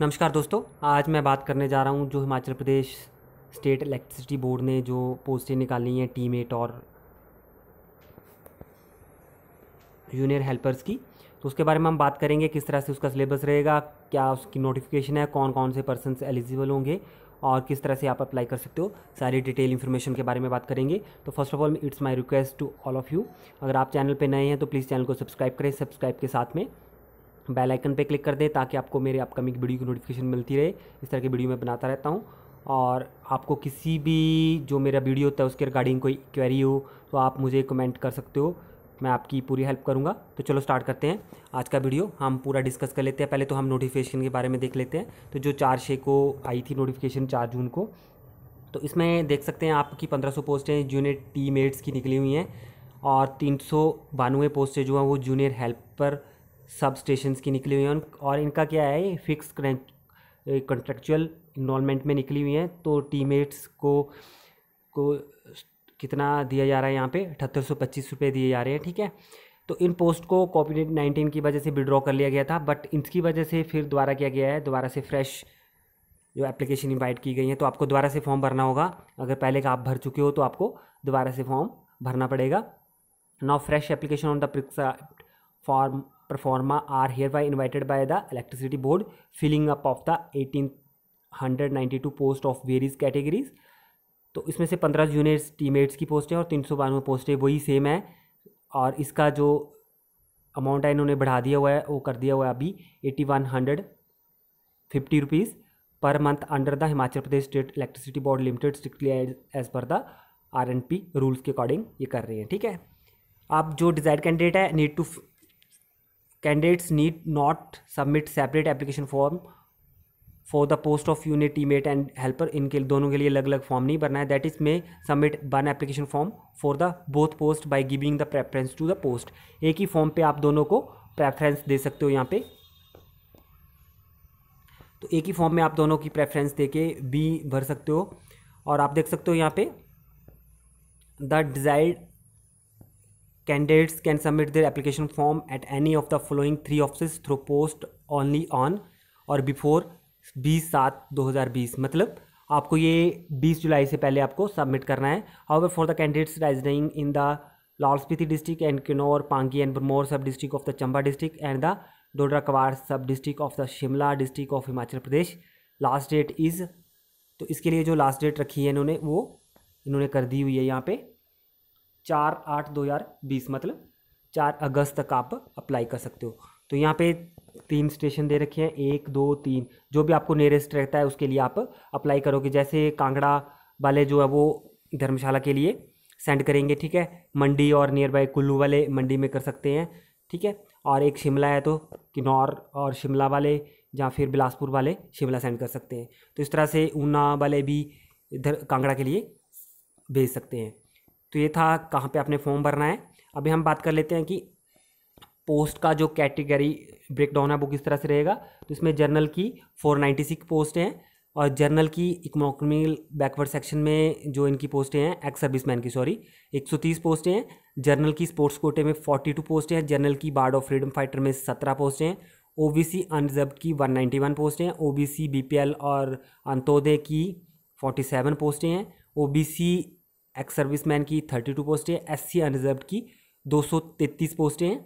नमस्कार दोस्तों आज मैं बात करने जा रहा हूँ जो Himachal Pradesh state electricity board ने जो पोस्टें निकाली हैं टीम एट और जूनियर हेल्पर्स की तो उसके बारे में हम बात करेंगे किस तरह से उसका सिलेबस रहेगा क्या उसकी नोटिफिकेशन है कौन कौन से पर्सन एलिजिबल होंगे और किस तरह से आप अप्लाई कर सकते हो सारी डिटेल इन्फॉर्मेशन के बारे में बात करेंगे तो first of all it's my request to all of you अगर आप चैनल पे नए हैं तो प्लीज़ चैनल को सब्सक्राइब करें सब्सक्राइब के साथ में बेल आइकन पे क्लिक कर दें ताकि आपको मेरे अपकमिंग वीडियो की नोटिफिकेशन मिलती रहे इस तरह की वीडियो मैं बनाता रहता हूँ और आपको किसी भी जो मेरा वीडियो होता है उसके रिगार्डिंग कोई क्वेरी हो तो आप मुझे कमेंट कर सकते हो मैं आपकी पूरी हेल्प करूँगा तो चलो स्टार्ट करते हैं आज का वीडियो हम पूरा डिस्कस कर लेते हैं पहले तो हम नोटिफिकेशन के बारे में देख लेते हैं तो जो चार छः को आई थी नोटिफिकेशन चार जून को तो इसमें देख सकते हैं आपकी पंद्रह सौ पोस्टें जूनियर टीमेट्स की निकली हुई हैं और तीन सौ बानवे पोस्टें जो हैं वो जूनियर हेल्पर सब स्टेशंस की निकली हुई हैं और इनका क्या है फिक्स कॉन्ट्रेक्चुअल इन्वॉलमेंट में निकली हुई हैं तो टीमेट्स को को कितना दिया जा रहा है यहाँ पे अठहत्तर सौ पच्चीस रुपये दिए जा रहे हैं ठीक है तो इन पोस्ट को कोविड नाइन्टीन की वजह से विड्रॉ कर लिया गया था बट इनकी वजह से फिर दोबारा किया गया है दोबारा से फ्रेश जो एप्लीकेशन इन्वाइट की गई है तो आपको दोबारा से फॉर्म भरना होगा अगर पहले का आप भर चुके हो तो आपको दोबारा से फॉर्म भरना पड़ेगा now fresh application on the प्रिक्सा form invited are hereby invited by the electricity board filling up of the 1892 post of various categories तो इसमें से पंद्रह जूनियर टीमेट्स की पोस्टें और तीन सौ बानवे पोस्टें वही सेम है और इसका जो अमाउंट है इन्होंने बढ़ा दिया हुआ है वो कर दिया हुआ है अभी eighty one hundred fifty rupees per month under the Himachal Pradesh state electricity board limited strictly as per the R N P rules के अकॉर्डिंग ये कर रही है ठीक है आप जो डिजायर कैंडिडेट है need to candidates need not submit separate application form for the post of unit T mate and helper इनके दोनों के लिए अलग अलग फॉर्म नहीं भरना है that is may submit one application form for the both post by giving the preference to the post एक ही फॉर्म पे आप दोनों को प्रेफरेंस दे सकते हो यहाँ पे तो एक ही फॉर्म में आप दोनों की प्रेफरेंस दे के बी भर सकते हो और आप देख सकते हो यहाँ पे the desired candidates can submit their application form at any of the following three office through post only on और बिफोर बीस सात दो हज़ार बीस मतलब आपको ये बीस जुलाई से पहले आपको सबमिट करना है how for the candidates residing in the Lahaul Spiti district and Kinnaur Pangi and Bharmour sub district of the Chamba district and the Dodra Kwar sub district of the Shimla district of Himachal Pradesh last date is तो इसके लिए जो लास्ट डेट रखी है इन्होंने वो इन्होंने कर दी हुई है यहाँ पे चार आठ दो हज़ार बीस मतलब चार अगस्त तक आप अप्लाई कर सकते हो तो यहाँ पे तीन स्टेशन दे रखे हैं एक दो तीन जो भी आपको नियरेस्ट रहता है उसके लिए आप अप्लाई करोगे जैसे कांगड़ा वाले जो है वो धर्मशाला के लिए सेंड करेंगे ठीक है मंडी और नियर बाई कुल्लू वाले मंडी में कर सकते हैं ठीक है और एक शिमला है तो किन्नौर और शिमला वाले या फिर बिलासपुर वाले शिमला सेंड कर सकते हैं तो इस तरह से ऊना वाले भी इधर कांगड़ा के लिए भेज सकते हैं तो ये था कहाँ पे आपने फॉर्म भरना है अभी हम बात कर लेते हैं कि पोस्ट का जो कैटेगरी ब्रेकडाउन है वो किस तरह से रहेगा तो इसमें जर्नल की फोर नाइन्टी सिक्स पोस्ट हैं और जर्नल की इकोनॉमिकल बैकवर्ड सेक्शन में जो इनकी पोस्टें हैं एक्स सर्विस मैन की सॉरी एक सौ तीस पोस्टें हैं जर्नल की स्पोर्ट्स कोटे में फोर्टी टू पोस्टें हैं जर्नल की बार्ड ऑफ फ्रीडम फाइटर में सत्रह पोस्टें हैं ओ बी सी अनरिजर्व की वन नाइन्टी वन पोस्टें हैं पी एल और अंतोदय की फोर्टी सेवन पोस्टें हैं O B C ex serviceman की थर्टी टू पोस्टें हैं एस सी अनरिजर्व की दो सौ तैंतीस पोस्टें हैं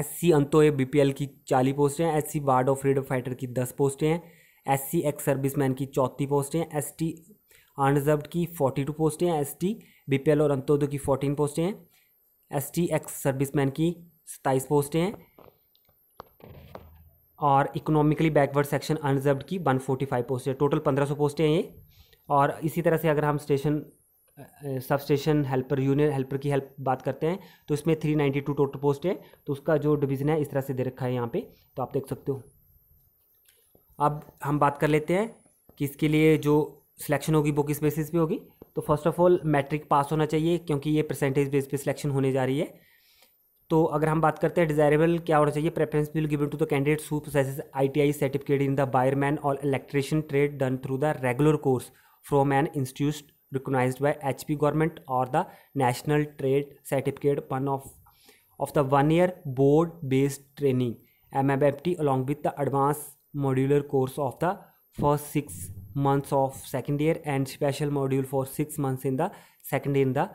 एस सी अंतोए बी पी एल की चालीस पोस्टें हैं S C ward of freedom fighter की दस पोस्टें हैं S C ex serviceman की चौथी पोस्टें हैं एस टी अनरिजर्व की फोर्टी टू पोस्टें हैं S T B P L और अंत्योदय की फोर्टीन पोस्टें हैं S T ex serviceman की सत्ताईस पोस्टें हैं और इकोनॉमिकली बैकवर्ड सेक्शन अनरिजर्व की वन फोर्टी फाइव पोस्टें टोटल पंद्रह सौ पोस्टें हैं ये और इसी तरह से अगर हम station sub station helper union helper की हेल्प बात करते हैं तो इसमें three ninety two total post है तो उसका जो डिवीज़न है इस तरह से दे रखा है यहाँ पे तो आप देख सकते हो अब हम बात कर लेते हैं कि इसके लिए जो सिलेक्शन होगी वो किस बेसिस पे होगी तो first of all matric pass होना चाहिए क्योंकि ये परसेंटेज बेस पर सिलेक्शन होने जा रही है तो अगर हम बात करते हैं डिजायरेबल क्या होना चाहिए preference will given to the candidates who process I certificate in the wireman और electrician trade done through the regular course from an institute recognized by HP government or the National Trade Certificate one of of the one year board based training MMFT along with the advanced modular course of the first 6 months of second year and special module for 6 months in the second year in the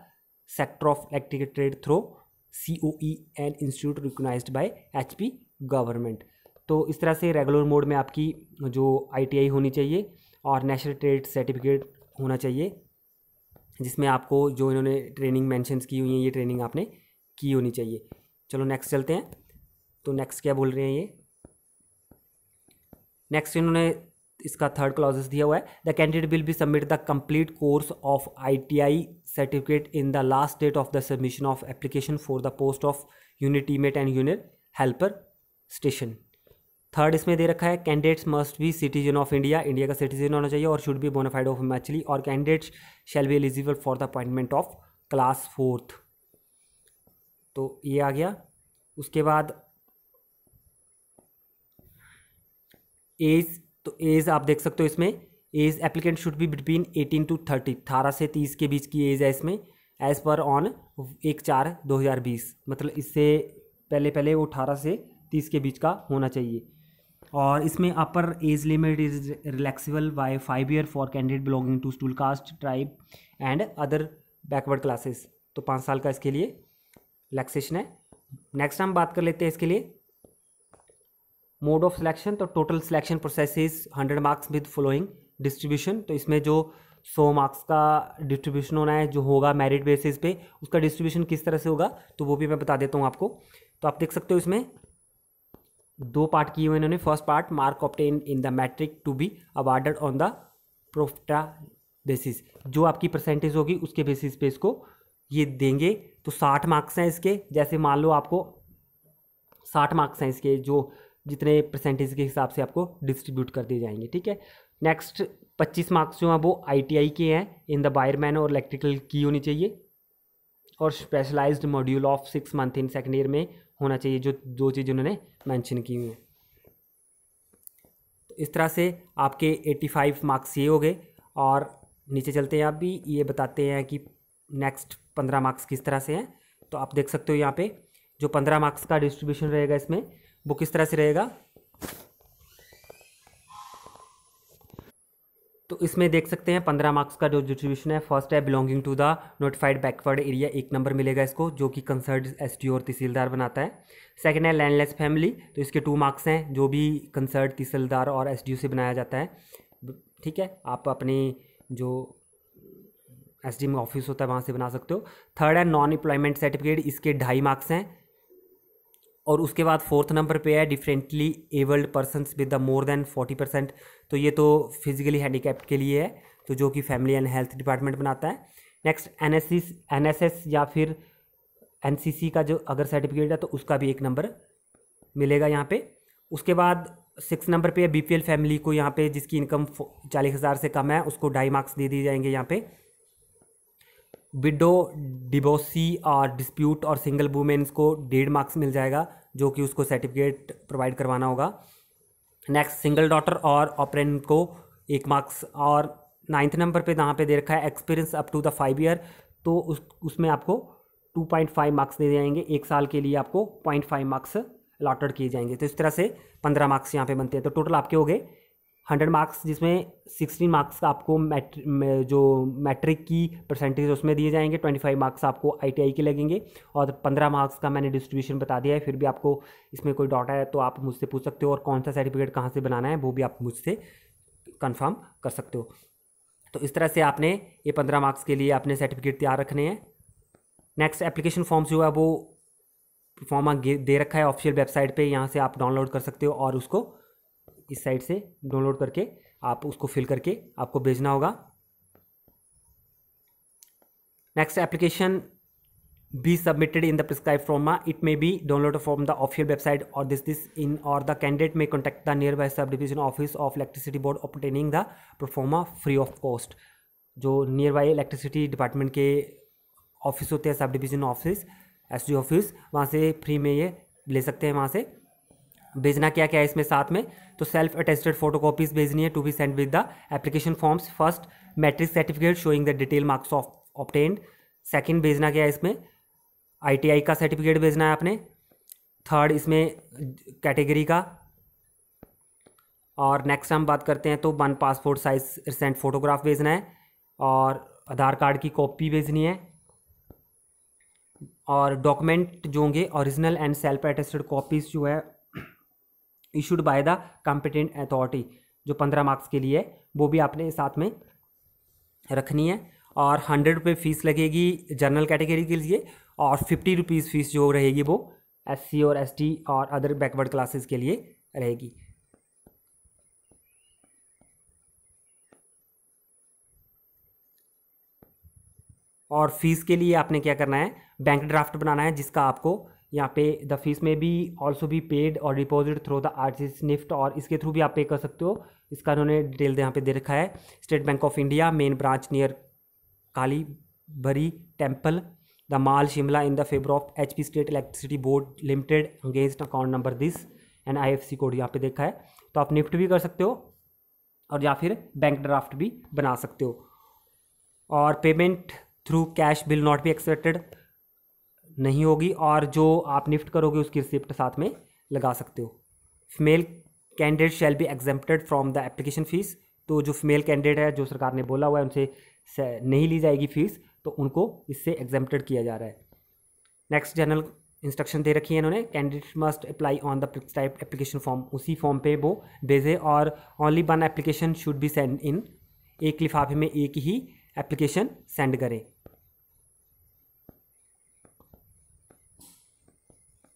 sector of electrical trade through COE and institute recognized by HP government तो इस तरह से regular mode में आपकी जो ITI होनी चाहिए और नेशनल ट्रेड सर्टिफिकेट होना चाहिए जिसमें आपको जो इन्होंने ट्रेनिंग मैंशनस की हुई है ये ट्रेनिंग आपने की होनी चाहिए चलो नेक्स्ट चलते हैं तो नेक्स्ट क्या बोल रहे हैं ये नेक्स्ट इन्होंने इसका थर्ड क्लॉजेस दिया हुआ है the candidate will be submit the complete course of ITI certificate in the last date of the submission of application for the post of unit T mate and unit helper station third इसमें दे रखा है candidates must be citizen of India India का citizen होना चाहिए और should be bonafide of मैचली और candidates shall be eligible for the appointment of class fourth तो ये आ गया उसके बाद एज तो एज आप देख सकते हो इसमें age applicant should be between eighteen to thirty अठारह से तीस के बीच की एज है इसमें एज पर ऑन एक चार दो हज़ार बीस मतलब इससे पहले पहले वो अठारह से तीस के बीच का होना चाहिए और इसमें upper age limit is relaxable by five year for candidate belonging to स्टूल caste tribe and other backward classes तो पाँच साल का इसके लिए रिलैक्सेशन है नेक्स्ट हम बात कर लेते हैं इसके लिए मोड ऑफ सिलेक्शन तो total selection process is hundred marks with following distribution तो इसमें जो सौ मार्क्स का डिस्ट्रीब्यूशन होना है जो होगा मेरिट बेसिस पे उसका डिस्ट्रीब्यूशन किस तरह से होगा तो वो भी मैं बता देता हूँ आपको तो आप देख सकते हो इसमें दो पार्ट किए हुए इन्होंने first part mark obtain in the matric to be awarded on the प्रोफ्टा बेसिस जो आपकी परसेंटेज होगी उसके बेसिस पे इसको ये देंगे तो साठ मार्क्स हैं इसके जैसे मान लो आपको साठ मार्क्स हैं इसके जो जितने परसेंटेज के हिसाब से आपको डिस्ट्रीब्यूट कर दिए जाएंगे ठीक है नेक्स्ट पच्चीस मार्क्स जो हैं वो आई के हैं इन द बायरमैन और इलेक्ट्रिकल की होनी चाहिए और specialized module of six month in second year में होना चाहिए जो दो चीज़ उन्होंने मैंशन की हुई हैं तो इस तरह से आपके एट्टी फाइव मार्क्स ये हो गए और नीचे चलते हैं आप भी ये बताते हैं कि नेक्स्ट पंद्रह मार्क्स किस तरह से हैं तो आप देख सकते हो यहाँ पे जो पंद्रह मार्क्स का डिस्ट्रीब्यूशन रहेगा इसमें वो किस तरह से रहेगा तो इसमें देख सकते हैं पंद्रह मार्क्स का जो डिस्ट्रीब्यूशन है फर्स्ट है belonging to the notified backward area एक नंबर मिलेगा इसको जो कि कंसर्ड एस और तहसीलदार बनाता है सेकेंड है लैंडलेस फैमिली तो इसके टू मार्क्स हैं जो भी कंसर्ड तहसीलदार और एस से बनाया जाता है ठीक है आप अपनी जो एस डी ऑफिस होता है वहाँ से बना सकते हो थर्ड है नॉन एम्प्लॉयमेंट सर्टिफिकेट इसके ढाई मार्क्स हैं और उसके बाद फोर्थ नंबर पे है differently abled person with the more than forty percent तो ये तो फिजिकली हैंडीकैप्ट के लिए है तो जो कि फैमिली एंड हेल्थ डिपार्टमेंट बनाता है नेक्स्ट एन एस एस या फिर एन का जो अगर सर्टिफिकेट है तो उसका भी एक नंबर मिलेगा यहाँ पे उसके बाद सिक्स नंबर पे बी पी फैमिली को यहाँ पे जिसकी इनकम चालीस हज़ार से कम है उसको ढाई मार्क्स दे दिए जाएंगे यहाँ पे विडो डिबोसी और डिस्प्यूट और सिंगल वूमेन्स को डेढ़ मार्क्स मिल जाएगा जो कि उसको सर्टिफिकेट प्रोवाइड करवाना होगा नेक्स्ट सिंगल डॉटर और ऑपरेंट को एक मार्क्स और नाइन्थ नंबर पे जहाँ पे दे रखा है experience up to the five year तो उस उसमें आपको टू पॉइंट फाइव मार्क्स दे जाएंगे एक साल के लिए आपको पॉइंट फाइव मार्क्स अलाटेड किए जाएंगे तो इस तरह से पंद्रह मार्क्स यहाँ पे बनते हैं तो टोटल आपके हो गए हंड्रेड मार्क्स जिसमें सिक्सटीन मार्क्स आपको मैट्रिक जो मैट्रिक की परसेंटेज उसमें दिए जाएंगे ट्वेंटी फाइव मार्क्स आपको आईटीआई के लगेंगे और पंद्रह मार्क्स का मैंने डिस्ट्रीब्यूशन बता दिया है फिर भी आपको इसमें कोई डाटा है तो आप मुझसे पूछ सकते हो और कौन सा सर्टिफिकेट कहाँ से बनाना है वो भी आप मुझसे कन्फर्म कर सकते हो तो इस तरह से आपने ये पंद्रह मार्क्स के लिए अपने सर्टिफिकेट तैयार रखने हैं नेक्स्ट एप्लीकेशन फॉर्म्स जो है वो फॉर्म दे रखा है ऑफिशियल वेबसाइट पे यहाँ से आप डाउनलोड कर सकते हो और उसको इस साइट से डाउनलोड करके आप उसको फिल करके आपको भेजना होगा next application be submitted in the prescribe forma it may be download from the official website और दिस दिस इन और the candidate may contact the nearby sub division office of electricity board obtaining the proforma free of cost जो nearby electricity department के office होते हैं sub division office S D office वहाँ से free में ये ले सकते हैं वहाँ से भेजना क्या क्या है इसमें साथ में तो सेल्फ अटेस्टेड फोटो कॉपीज भेजनी है to be send with the application forms first matric certificate showing the detail marks of obtained second भेजना क्या है इसमें आई का सर्टिफिकेट भेजना है आपने थर्ड इसमें कैटेगरी का और नेक्स्ट हम बात करते हैं तो one passport size recent photograph भेजना है और आधार कार्ड की कॉपी भेजनी है और डॉक्यूमेंट जो होंगे original and self attested copies जो है issued by the competent authority जो पंद्रह मार्क्स के लिए वो भी आपने साथ में रखनी है और हंड्रेड रुपये फ़ीस लगेगी जनरल कैटेगरी के लिए और फिफ्टी रुपीज़ फ़ीस जो रहेगी वो एस और एस और अदर बैकवर्ड क्लासेस के लिए रहेगी और फीस के लिए आपने क्या करना है बैंक ड्राफ्ट बनाना है जिसका आपको यहाँ पे द फीस में भी ऑल्सो भी पेड और deposit through the R C NEFT और इसके थ्रू भी आप पे कर सकते हो इसका उन्होंने डिटेल यहाँ पे दे रखा है State Bank of India main branch near Kali Bari temple the mall Shimla in the favour of H P state electricity board limited against account number this and I F C code यहाँ पे देखा है तो आप निफ्ट भी कर सकते हो और या फिर बैंक ड्राफ्ट भी बना सकते हो और payment through cash will not be accepted नहीं होगी और जो आप निफ्ट करोगे उसकी रिसिप्ट साथ में लगा सकते हो female candidate shall be exempted from the application fees तो जो फीमेल कैंडिडेट है जो सरकार ने बोला हुआ है उनसे नहीं ली जाएगी फीस तो उनको इससे एग्जेप्टेड किया जा रहा है नेक्स्ट जनरल इंस्ट्रक्शन दे रखी है इन्होंने candidate must apply on the type application form उसी फॉर्म पे वो भेजे और only one application should be send in एक लिफाफे में एक ही एप्लीकेशन सेंड करें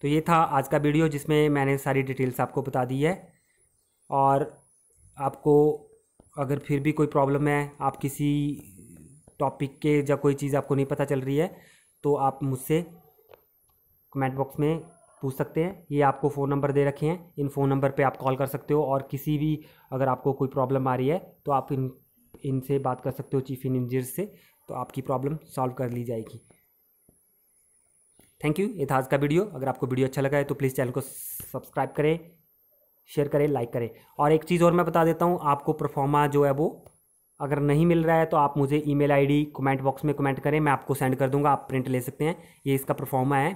तो ये था आज का वीडियो जिसमें मैंने सारी डिटेल्स आपको बता दी है और आपको अगर फिर भी कोई प्रॉब्लम है आप किसी टॉपिक के या कोई चीज़ आपको नहीं पता चल रही है तो आप मुझसे कमेंट बॉक्स में पूछ सकते हैं ये आपको फ़ोन नंबर दे रखे हैं इन फ़ोन नंबर पे आप कॉल कर सकते हो और किसी भी अगर आपको कोई प्रॉब्लम आ रही है तो आप इन इनसे बात कर सकते हो चीफ इंजीनियर से तो आपकी प्रॉब्लम सॉल्व कर ली जाएगी थैंक यू ये था आज का वीडियो अगर आपको वीडियो अच्छा लगा है तो प्लीज़ चैनल को सब्सक्राइब करें शेयर करें लाइक करें और एक चीज़ और मैं बता देता हूँ आपको परफॉर्मा जो है वो अगर नहीं मिल रहा है तो आप मुझे ईमेल आईडी कमेंट बॉक्स में कमेंट करें मैं आपको सेंड कर दूंगा आप प्रिंट ले सकते हैं ये इसका परफॉर्मा है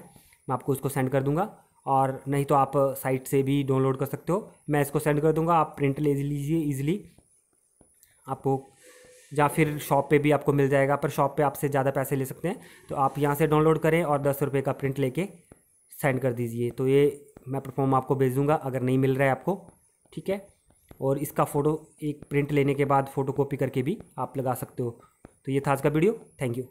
मैं आपको इसको सेंड कर दूंगा और नहीं तो आप साइट से भी डाउनलोड कर सकते हो मैं इसको सेंड कर दूंगा आप प्रिंट ले लीजिए ईजिली आपको या फिर शॉप पे भी आपको मिल जाएगा पर शॉप पे आपसे ज़्यादा पैसे ले सकते हैं तो आप यहाँ से डाउनलोड करें और दस रुपये का प्रिंट लेके सेंड कर दीजिए तो ये मैं परफॉर्म आपको भेज दूँगा अगर नहीं मिल रहा है आपको ठीक है और इसका फ़ोटो एक प्रिंट लेने के बाद फ़ोटो कॉपी करके भी आप लगा सकते हो तो ये था आज का वीडियो थैंक यू